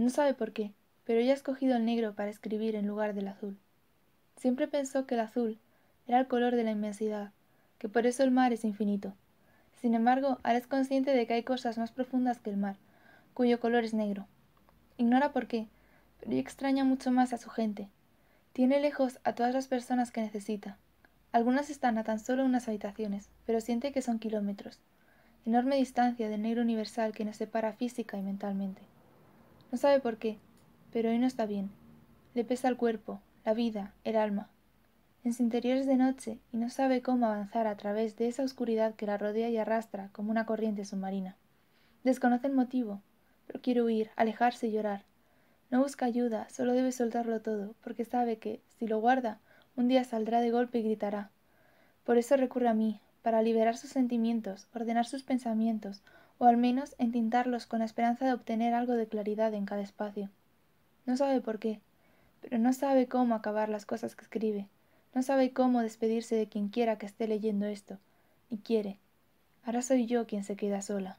No sabe por qué, pero ella ha escogido el negro para escribir en lugar del azul. Siempre pensó que el azul era el color de la inmensidad, que por eso el mar es infinito. Sin embargo, ahora es consciente de que hay cosas más profundas que el mar, cuyo color es negro. Ignora por qué, pero extraña mucho más a su gente. Tiene lejos a todas las personas que necesita. Algunas están a tan solo unas habitaciones, pero siente que son kilómetros. Enorme distancia del negro universal que nos separa física y mentalmente. No sabe por qué, pero hoy no está bien. Le pesa el cuerpo, la vida, el alma. En su interior es de noche y no sabe cómo avanzar a través de esa oscuridad que la rodea y arrastra como una corriente submarina. Desconoce el motivo, pero quiere huir, alejarse y llorar. No busca ayuda, solo debe soltarlo todo, porque sabe que, si lo guarda, un día saldrá de golpe y gritará. Por eso recurre a mí, para liberar sus sentimientos, ordenar sus pensamientos, o al menos en tintarlos con la esperanza de obtener algo de claridad en cada espacio. No sabe por qué, pero no sabe cómo acabar las cosas que escribe, no sabe cómo despedirse de quien quiera que esté leyendo esto, y quiere. Ahora soy yo quien se queda sola.